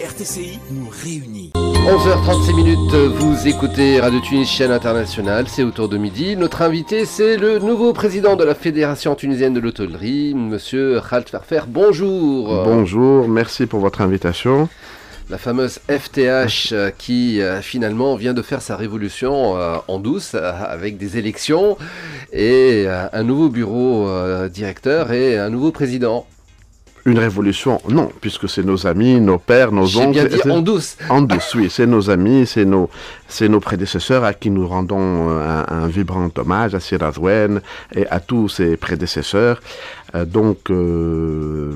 RTCI nous réunit. 11h36 minutes, vous écoutez Radio Tunisienne chaîne internationale, c'est autour de midi. Notre invité, c'est le nouveau président de la Fédération tunisienne de l'hôtellerie, monsieur Khalt Farfer. Bonjour. Bonjour, merci pour votre invitation. La fameuse FTH euh, qui euh, finalement vient de faire sa révolution euh, en douce avec des élections et un nouveau bureau directeur et un nouveau président une révolution, non, puisque c'est nos amis, nos pères, nos oncles. en douce. En douce, oui. C'est nos amis, c'est nos, c'est nos prédécesseurs à qui nous rendons euh, un, vibrant hommage, à Sir et à tous ses prédécesseurs. Euh, donc, euh,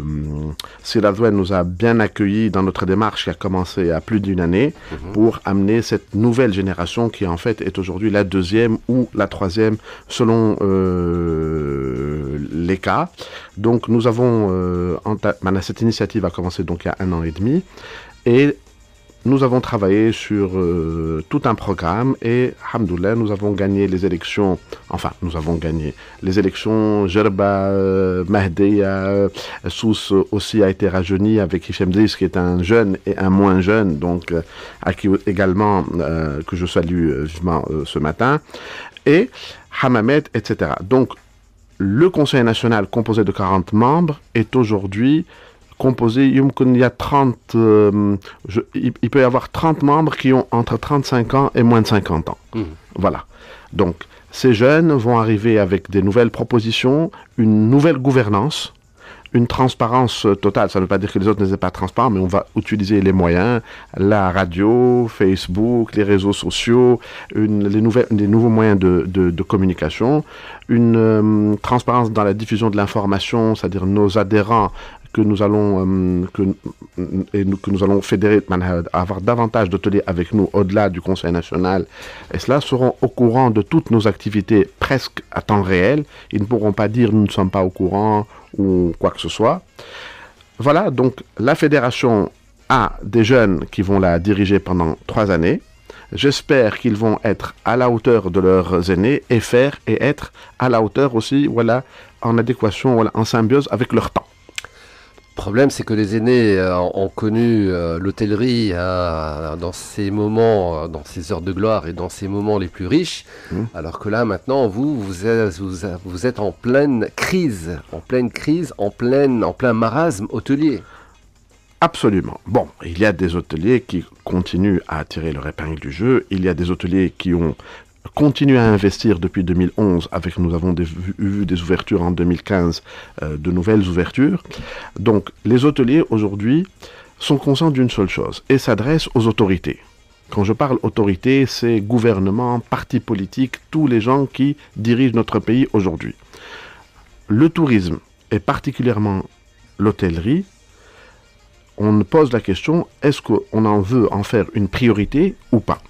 la nous a bien accueillis dans notre démarche qui a commencé il y a plus d'une année mhm. pour amener cette nouvelle génération qui en fait est aujourd'hui la deuxième ou la troisième selon euh, les cas. Donc, nous avons bah, cette initiative a commencé donc il y a un an et demi. Et nous avons travaillé sur euh, tout un programme et, hamdoulah, nous avons gagné les élections, enfin, nous avons gagné les élections Gerba, euh, Mahdeya, euh, Sous aussi a été rajeuni avec Hichem dis qui est un jeune et un moins jeune, donc euh, à qui également que je salue vivement ce matin, et Hamamet, etc. Donc, le Conseil national composé de 40 membres est aujourd'hui composé, il y a 30, euh, il, peut y avoir 30 membres qui ont entre 35 ans et moins de 50 ans. Mmh. Voilà. Donc, ces jeunes vont arriver avec des nouvelles propositions, une nouvelle gouvernance, une transparence totale. Ça ne veut pas dire que les autres n'étaient pas transparents, mais on va utiliser les moyens, la radio, Facebook, les réseaux sociaux, une, les, nouvelles, les nouveaux moyens de, de, communication, une euh, transparence dans la diffusion de l'information, c'est-à-dire nos adhérents que nous allons, euh, que, et que nous allons fédérer, avoir davantage d'hôteliers avec nous au-delà du Conseil national, et cela seront au courant de toutes nos activités presque à temps réel. Ils ne pourront pas dire nous ne sommes pas au courant ou quoi que ce soit. Voilà, donc la fédération a des jeunes qui vont la diriger pendant trois années. J'espère qu'ils vont être à la hauteur de leurs aînés et faire et être à la hauteur aussi, voilà, en adéquation, en symbiose avec leur temps. Le problème, c'est que les aînés euh, ont connu euh, l'hôtellerie hein, dans ces moments, euh, dans ces heures de gloire et dans ces moments les plus riches, mmh. alors que là, maintenant, vous, vous êtes, en pleine crise, en pleine crise, en, pleine, en plein marasme hôtelier. Absolument. Bon, il y a des hôteliers qui continuent à attirer leur épingle du jeu, il y a des hôteliers qui ont Continuer à investir depuis 2011, avec nous avons vu des ouvertures en 2015, euh, de nouvelles ouvertures. Donc les hôteliers aujourd'hui sont conscients d'une seule chose et s'adressent aux autorités. Quand je parle autorité, c'est gouvernement, partis politiques, tous les gens qui dirigent notre pays aujourd'hui. Le tourisme et particulièrement l'hôtellerie, on pose la question est-ce qu'on en veut en faire une priorité ou pas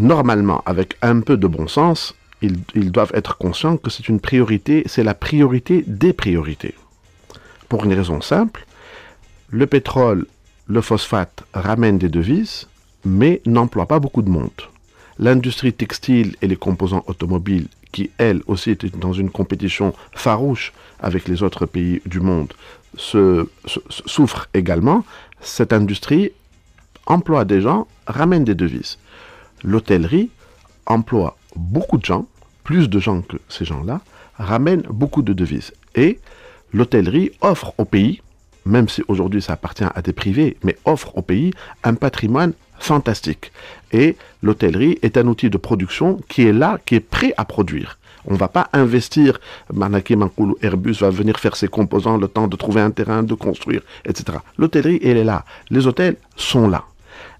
normalement, avec un peu de bon sens, ils, doivent être conscients que c'est une priorité, c'est la priorité des priorités. Pour une raison simple, le pétrole, le phosphate ramènent des devises, mais n'emploient pas beaucoup de monde. L'industrie textile et les composants automobiles, qui elle aussi est dans une compétition farouche avec les autres pays du monde, se, également. Cette industrie emploie des gens, ramène des devises l'hôtellerie emploie beaucoup de gens, plus de gens que ces gens-là, ramène beaucoup de devises. Et l'hôtellerie offre au pays, même si aujourd'hui ça appartient à des privés, mais offre au pays un patrimoine fantastique. Et l'hôtellerie est un outil de production qui est là, qui est prêt à produire. On ne va pas investir, Manaki Mankoulou, Airbus va venir faire ses composants le temps de trouver un terrain, de construire, etc. L'hôtellerie, elle est là. Les hôtels sont là.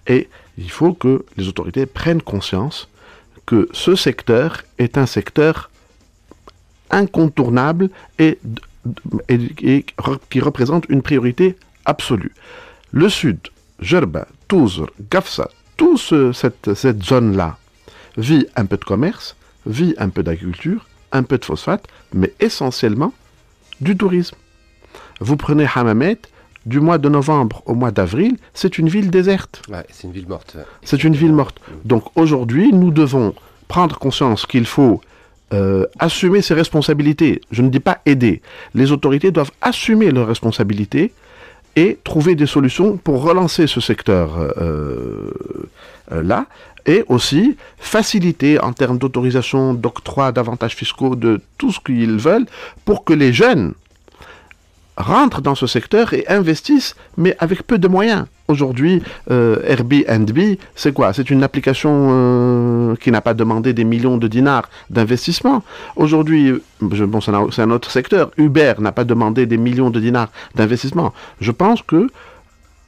Et il faut que les autorités prennent conscience que ce secteur est un secteur incontournable et, qui représente une priorité absolue. Le sud, Gerba, Touzr, Gafsa, toute cette, zone-là vit un peu de commerce, vit un peu d'agriculture, un peu de phosphate, mais essentiellement du tourisme. Vous prenez Hammamet, du mois de novembre au mois d'avril, c'est une ville déserte. c'est une ville morte. C'est une ville morte. Mm. Donc aujourd'hui, nous devons prendre conscience qu'il faut euh, assumer ses responsabilités. Je ne dis pas aider. Les autorités doivent assumer leurs responsabilités et trouver des solutions pour relancer ce secteur euh, euh, là et aussi faciliter en termes d'autorisation, d'octroi, d'avantages fiscaux, de tout ce qu'ils veulent pour que les jeunes rentrent dans ce secteur et investissent, mais avec peu de moyens. Aujourd'hui, euh, Airbnb, c'est quoi C'est une application euh, qui n'a pas demandé des millions de dinars d'investissement. Aujourd'hui, bon, c'est un autre secteur. Uber n'a pas demandé des millions de dinars d'investissement. Je pense que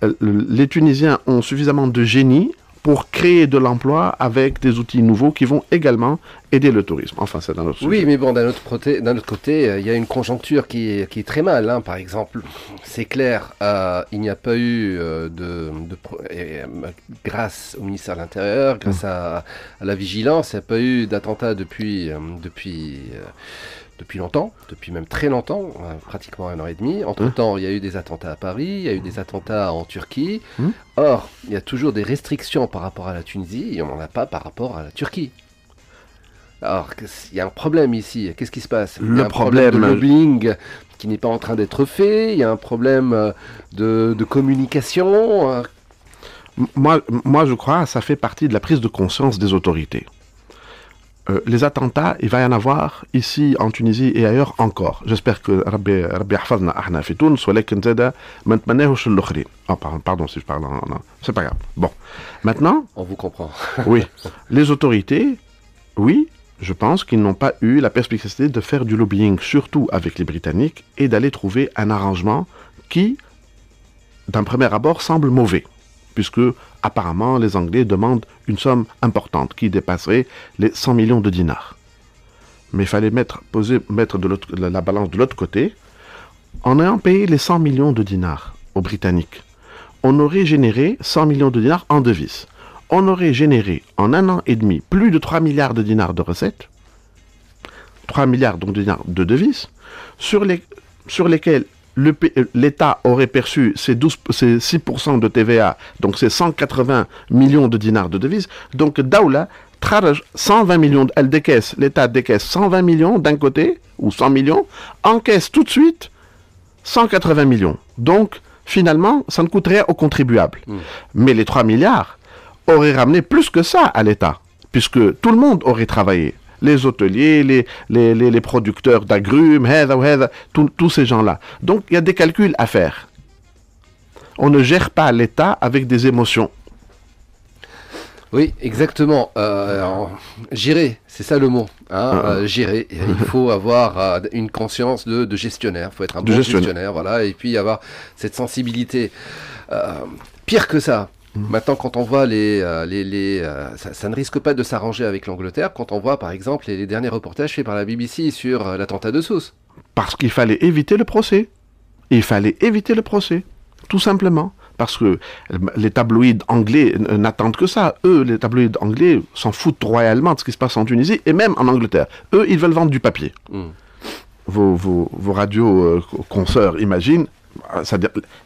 euh, les Tunisiens ont suffisamment de génie pour créer de l'emploi avec des outils nouveaux qui vont également aider le tourisme. Enfin, c'est dans notre Oui, mais bon, d'un autre, autre, côté, euh, il y a une conjoncture qui est, très mal, hein. par exemple. C'est clair, euh, il n'y a pas eu euh, de... grâce au ministère de l'Intérieur, grâce mmh. à, la vigilance, il n'y a pas eu d'attentat depuis... depuis depuis longtemps, depuis même très longtemps, pratiquement un an et demi. Entre-temps, il y a eu des attentats à Paris, il y a eu des attentats en Turquie. Hmm. Or, il y a toujours des restrictions par rapport à la Tunisie et on n'en a pas par rapport à la Turquie. Alors, il y a un problème ici. Qu'est-ce qui se passe Le il y a un problème, de lobbying qui n'est pas en train d'être fait. Il y a un problème euh, de, communication. Euh. Moi, moi, je crois que ça fait partie de la prise de conscience des autorités. Euh, les attentats, il va y en avoir ici en Tunisie et ailleurs encore. J'espère que Rabbi Ahna soit les zeda maintenant pardon si je parle en c'est pas grave. Bon. Maintenant, on vous comprend. oui. Les autorités, oui, je pense qu'ils n'ont pas eu la perspicacité de faire du lobbying surtout avec les Britanniques et d'aller trouver un arrangement qui d'un premier abord semble mauvais puisque apparemment les Anglais demandent une somme importante qui dépasserait les 100 millions de dinars. Mais il fallait mettre, poser, mettre la balance de l'autre côté. En ayant payé les 100 millions de dinars aux Britanniques, on aurait généré 100 millions de dinars en devises. On aurait généré en un an et demi plus de 3 milliards de dinars de recettes, 3 milliards de dinars de devises, sur, les, sur lesquels euh, l'État aurait perçu ces, 12, 6% de TVA, donc ces 180 millions de dinars de devises. Donc Daoula 120 millions, elle décaisse, l'État décaisse 120 millions d'un côté, ou 100 millions, encaisse tout de suite 180 millions. Donc, finalement, ça ne coûterait rien aux contribuables. Hmm. Mais les 3 milliards auraient ramené plus que ça à l'État, puisque tout le monde aurait travaillé les hôteliers, les, les, producteurs d'agrumes, tous ces gens-là. Donc il y a des calculs à faire. On ne gère pas l'État avec des émotions. Oui, exactement. Euh, gérer, c'est ça le mot. Hein, ah. euh, gérer. Il faut avoir euh, une conscience de, gestionnaire. Il faut être un bon gestionnaire. gestionnaire. voilà, et puis avoir cette sensibilité. pire que ça, Mhm. Maintenant, quand on voit les. Euh, les, euh, ça, ne risque pas de s'arranger avec l'Angleterre quand on voit, par exemple, les, derniers reportages faits par la BBC sur euh, l'attentat de Sousse. Parce qu'il fallait éviter le procès. Il fallait éviter le procès. Tout simplement. Parce que les tabloïds anglais n'attendent que ça. Eux, les tabloïds anglais s'en foutent royalement de ce qui se passe en Tunisie et même en Angleterre. Eux, ils veulent vendre du papier. Mm. Vos, vos, vos radios consoeurs, imagine, ah,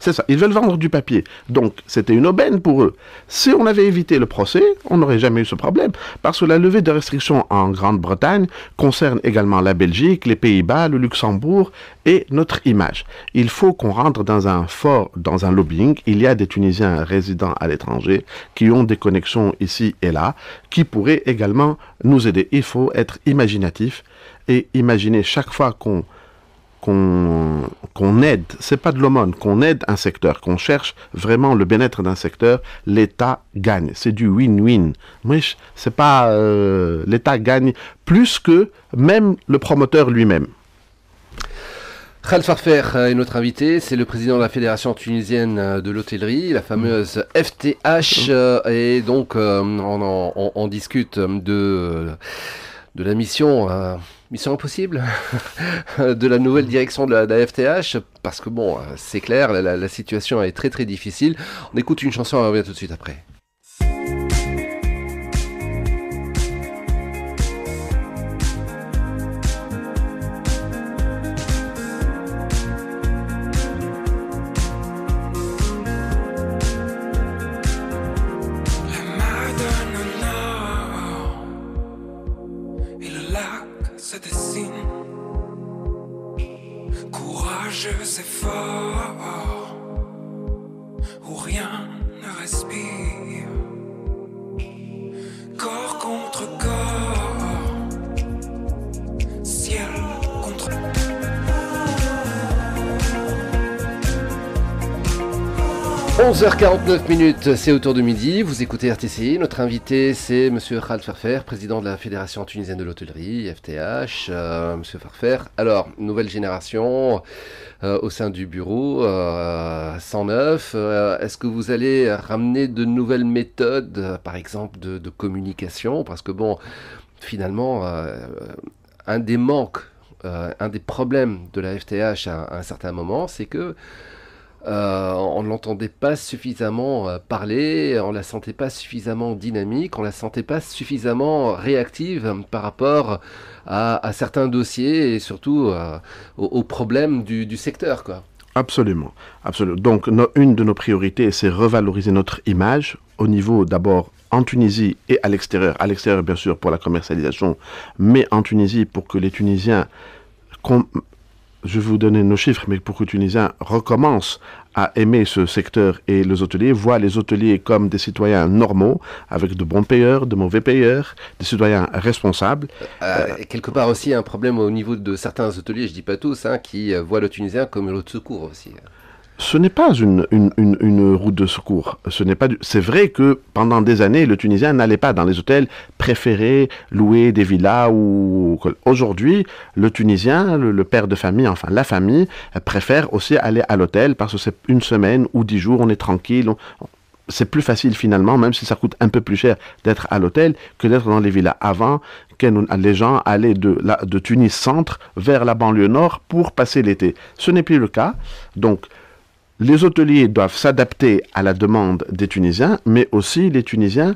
c'est ça, ils veulent vendre du papier. Donc, c'était une aubaine pour eux. Si on avait évité le procès, on n'aurait jamais eu ce problème, parce que la levée de restrictions en Grande-Bretagne concerne également la Belgique, les Pays-Bas, le Luxembourg et notre image. Il faut qu'on rentre dans un fort, dans un lobbying. Il y a des Tunisiens résidents à l'étranger qui ont des connexions ici et là, qui pourraient également nous aider. Il faut être imaginatif et imaginer chaque fois qu'on qu'on qu'on aide, c'est pas de l'aumône, qu'on aide un secteur, qu'on cherche vraiment le bien-être d'un secteur, l'État gagne. C'est du win-win. C'est pas euh, l'État gagne plus que même le promoteur lui-même. Khal Farfer est notre invité, c'est le président de la Fédération tunisienne euh, de l'hôtellerie, la fameuse FTH, mm. euh, et donc on, en, on discute de de la mission euh, Mission Impossible de la nouvelle direction de la, FTH parce que bon, euh, c'est clair, la, situation est très très difficile. On écoute une chanson, on revient tout de suite après. 11h49 minutes, c'est autour de midi, vous écoutez RTCI, notre invité c'est monsieur Khaled Farfer, président de la Fédération tunisienne de l'hôtellerie, FTH. Euh, monsieur Farfer, alors, nouvelle génération euh, au sein du bureau 109, euh, est-ce que vous allez ramener de nouvelles méthodes, par exemple de, communication Parce que bon, finalement, un des manques, un des problèmes de la FTH à un certain moment, c'est que euh, on ne l'entendait pas suffisamment euh, parler, on la sentait pas suffisamment dynamique, on la sentait pas suffisamment réactive euh, par rapport à, certains dossiers et surtout aux, problèmes du, secteur. Quoi. Absolument, absolument. Donc, une de nos priorités, c'est revaloriser notre image au niveau d'abord en Tunisie et à l'extérieur. À l'extérieur, bien sûr, pour la commercialisation, mais en Tunisie pour que les Tunisiens je vais vous donner nos chiffres, mais pour que Tunisiens recommencent à aimer ce secteur et les hôteliers, voient les hôteliers comme des citoyens normaux, avec de bons payeurs, de mauvais payeurs, des citoyens responsables. Euh, euh, quelque part aussi, un problème au niveau de certains hôteliers, je dis pas tous, hein, qui euh, voient le Tunisien comme de secours aussi ce n'est pas une, une, une, une, route de secours. Ce n'est pas. C'est vrai que pendant des années, le Tunisien n'allait pas dans les hôtels, préférés, louer des villas ou. Aujourd'hui, le Tunisien, le, père de famille, enfin la famille, préfère aussi aller à l'hôtel parce que c'est une semaine ou dix jours, on est tranquille. C'est plus facile finalement, même si ça coûte un peu plus cher d'être à l'hôtel que d'être dans les villas. Avant, les gens allaient de, la, de Tunis centre vers la banlieue nord pour passer l'été. Ce n'est plus le cas. Donc, les hôteliers doivent s'adapter à la demande des Tunisiens, mais aussi les Tunisiens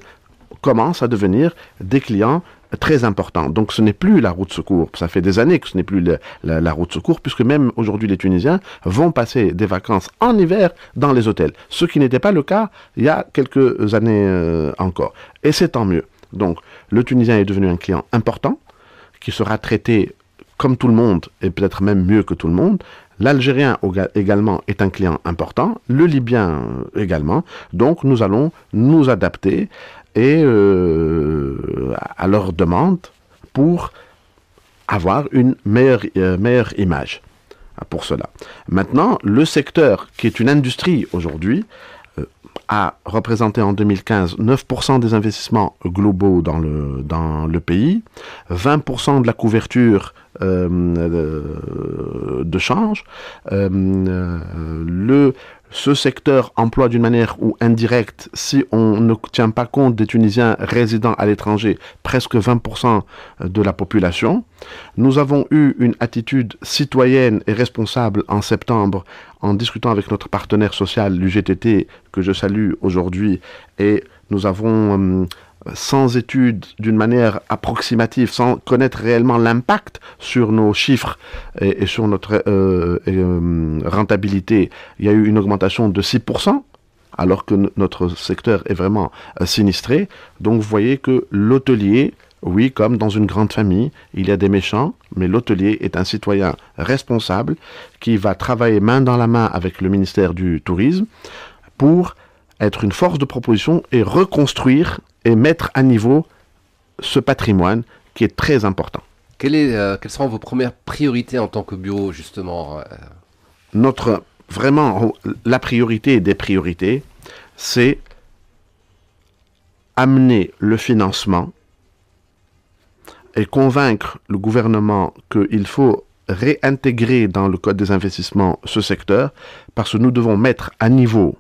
commencent à devenir des clients très importants. Donc ce n'est plus la route secours. Ça fait des années que ce n'est plus la, route secours, puisque même aujourd'hui les Tunisiens vont passer des vacances en hiver dans les hôtels, ce qui n'était pas le cas il y a quelques années euh, encore. Et c'est tant mieux. Donc le Tunisien est devenu un client important, qui sera traité comme tout le monde, et peut-être même mieux que tout le monde, L'Algérien également est un client important, le Libyen euh, également. Donc nous allons nous adapter et euh, à leur demande pour avoir une meilleure, euh, meilleure image pour cela. Maintenant, le secteur qui est une industrie aujourd'hui, euh, a représenté en 2015 9% des investissements globaux dans le, dans le pays, 20% de la couverture euh, euh, de, change. le, ce secteur emploie d'une manière ou indirecte, si on ne tient pas compte des Tunisiens résidant à l'étranger, presque 20% euh, de la population. Nous avons eu une attitude citoyenne et responsable en septembre en discutant avec notre partenaire social, l'UGTT, que je salue aujourd'hui, et nous avons... Hum, sans étude d'une manière approximative, sans connaître réellement l'impact sur nos chiffres et, sur notre euh, euh, rentabilité, il y a eu une augmentation de 6%, alors que notre secteur est vraiment euh, sinistré. Donc vous voyez que l'hôtelier, oui, comme dans une grande famille, il y a des méchants, mais l'hôtelier est un citoyen responsable qui va travailler main dans la main avec le ministère du Tourisme pour être une force de proposition et reconstruire et mettre à niveau ce patrimoine qui est très important. est, euh, quelles seront vos premières priorités en tant que bureau, justement euh, Notre, vraiment, la priorité des priorités, c'est amener le financement et convaincre le gouvernement qu'il faut réintégrer dans le Code des investissements ce secteur, parce que nous devons mettre à niveau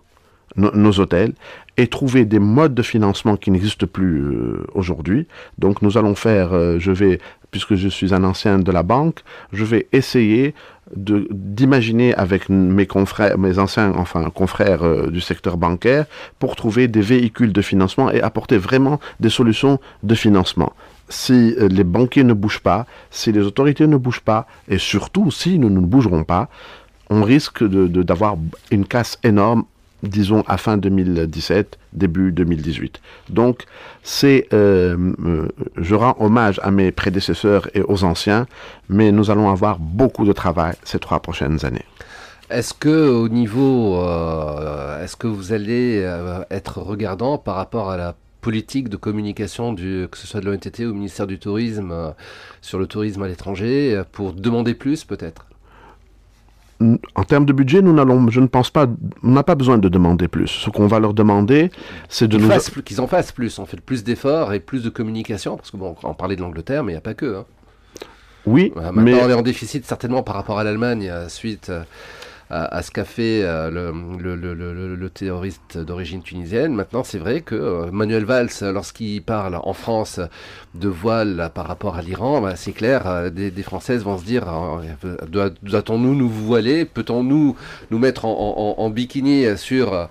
nos hôtels et trouver des modes de financement qui n'existent plus euh, aujourd'hui. Donc nous allons faire, euh, je vais, puisque je suis un ancien de la banque, je vais essayer d'imaginer avec mes confrères, mes anciens, enfin confrères euh, du secteur bancaire, pour trouver des véhicules de financement et apporter vraiment des solutions de financement si les banquiers ne bougent pas, si les autorités ne bougent pas, et surtout si nous ne bougerons pas, on risque d'avoir de, d'avoir une casse énorme disons à fin 2017, début 2018. Donc, c'est, euh, euh, je rends hommage à mes prédécesseurs et aux anciens, mais nous allons avoir beaucoup de travail ces trois prochaines années. Est-ce que au niveau, euh, est-ce que vous allez être regardant par rapport à la politique de communication du, que ce soit de l'ONTT ou au ministère du Tourisme sur le tourisme à l'étranger pour demander plus peut-être en termes de budget, nous n'allons, je ne pense pas, on n'a pas besoin de demander plus. Ce qu'on va leur demander, c'est de qu'ils nous. Qu'ils en fassent plus, On fait, plus d'efforts et plus de communication, parce que bon, on parlait de l'Angleterre, mais il n'y a pas que. Hein. Oui, mais... on est en déficit certainement par rapport à l'Allemagne euh, suite euh, à, ce qu'a fait euh, le, le, le, le terroriste d'origine tunisienne. Maintenant, c'est vrai que euh, Manuel Valls, lorsqu'il parle en France de voile par rapport à l'Iran, bah, c'est clair, euh, des, Françaises vont se dire doit, on nous nous voiler Peut-on nous nous mettre en bikini sur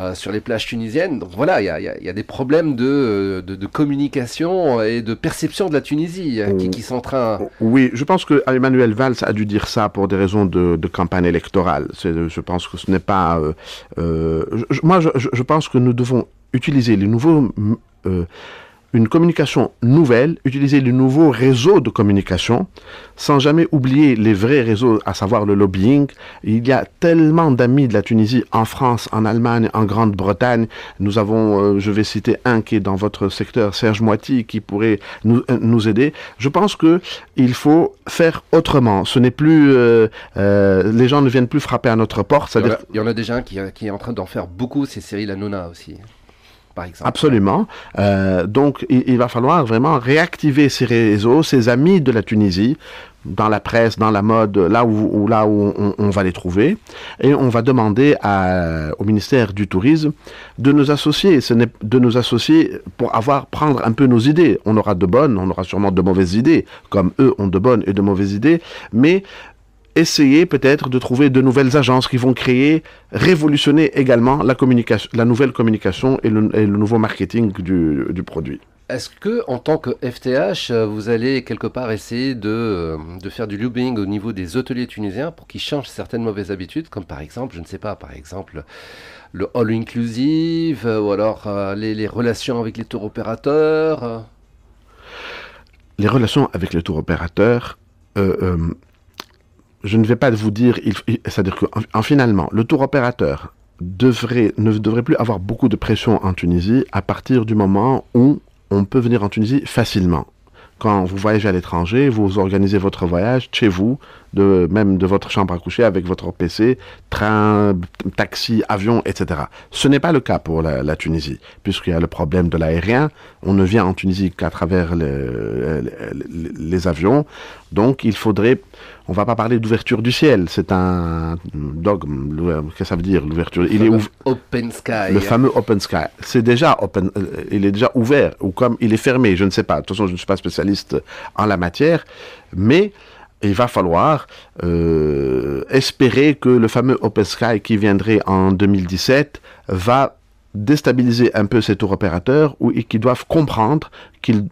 euh, sur les plages tunisiennes. Donc voilà, il y a, des problèmes euh, de, communication et de perception de la Tunisie euh, qui, oh. qui sont en train. Oh, oui, je pense que Emmanuel Valls a dû dire ça pour des raisons de, campagne électorale. Je pense que ce n'est pas. moi, je, pense que nous devons utiliser les nouveaux une communication nouvelle, utiliser le nouveaux réseaux de communication, sans jamais oublier les vrais réseaux, à savoir le lobbying. Il y a tellement d'amis de la Tunisie en France, en Allemagne, en Grande-Bretagne. Nous avons, euh, je vais citer un qui est dans votre secteur, Serge Moiti, qui pourrait nous, euh, aider. Je pense que il faut faire autrement. Ce n'est plus, euh, les gens ne viennent plus frapper à notre porte. Il y, en a, il y déjà un qui, qui est en train d'en faire beaucoup, c'est Cyril Hanouna aussi. Absolument. Euh, donc, il, va falloir vraiment réactiver ces réseaux, ces amis de la Tunisie, dans la presse, dans la mode, là où, là où on, va les trouver, et on va demander au ministère du Tourisme de nous associer. Ce n'est de nous associer pour avoir prendre un peu nos idées. On aura de bonnes, on aura sûrement de mauvaises idées, comme eux ont de bonnes et de mauvaises idées, mais essayer peut-être de trouver de nouvelles agences qui vont créer, révolutionner également la, communication, la nouvelle communication et le, nouveau marketing du, produit. Est-ce que, en tant que FTH, vous allez quelque part essayer de, faire du lobbying au niveau des hôteliers tunisiens pour qu'ils changent certaines mauvaises habitudes, comme par exemple, je ne sais pas, par exemple, le all inclusive, ou alors euh, les, relations avec les tours opérateurs euh? Les relations avec les tours opérateurs, euh, je ne vais pas vous dire, c'est-à-dire que finalement, le tour opérateur devrait, ne devrait plus avoir beaucoup de pression en Tunisie à partir du moment où on peut venir en Tunisie facilement. Quand vous voyagez à l'étranger, vous organisez votre voyage chez vous, même de votre chambre à coucher avec votre PC, train, taxi, avion, etc. Ce n'est pas le cas pour la, Tunisie, puisqu'il y a le problème de l'aérien. On ne vient en Tunisie qu'à travers les avions. Donc il faudrait, on va pas parler d'ouverture du ciel, c'est un dogme, qu'est-ce que ça veut dire l'ouverture Il est Open sky. Le fameux open sky. C'est déjà open, euh, il est déjà ouvert, ou comme il est fermé, je ne sais pas. De toute façon, je ne suis pas spécialiste en la matière, mais il va falloir euh, espérer que le fameux open sky qui viendrait en 2017 va déstabiliser un peu ces tours opérateurs ou, et qu'ils doivent comprendre qu'ils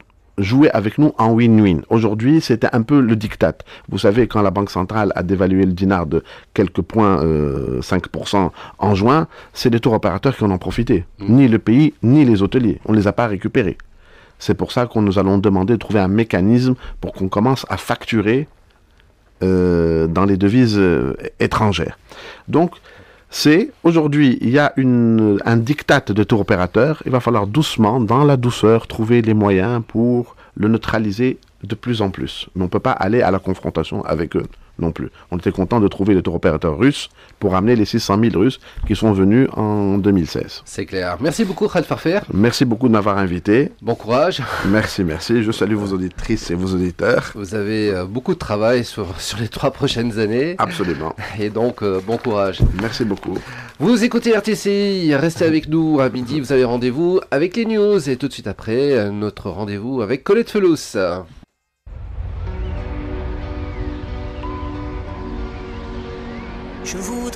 jouer avec nous en win-win. Aujourd'hui, c'était un peu le diktat. Vous savez, quand la Banque centrale a dévalué le dinar de quelques points, 5% euh, en juin, c'est les tours opérateurs qui en ont profité. Mm. Ni le pays, ni les hôteliers. On ne les a pas récupérés. C'est pour ça qu'on nous allons demander de trouver un mécanisme pour qu'on commence à facturer euh, dans les devises euh, étrangères. Donc, c'est aujourd'hui, il y a un diktat de tour opérateur. Il va falloir doucement, dans la douceur, trouver les moyens pour le neutraliser de plus en plus. Mais on ne peut pas aller à la confrontation avec eux non plus. On était content de trouver le tour opérateur russe pour amener les 600 000 Russes qui sont venus en 2016. C'est clair. Merci beaucoup, Khaled Farfer. Merci beaucoup de m'avoir invité. Bon courage. Merci, merci. Je salue vos auditrices et vos auditeurs. Vous avez euh, beaucoup de travail sur, les trois prochaines années. Absolument. Et donc, euh, bon courage. Merci beaucoup. Vous écoutez RTCI. Restez avec nous. À midi, vous avez rendez-vous avec les news. Et tout de suite après, euh, notre rendez-vous avec Colette Felous. Je voudrais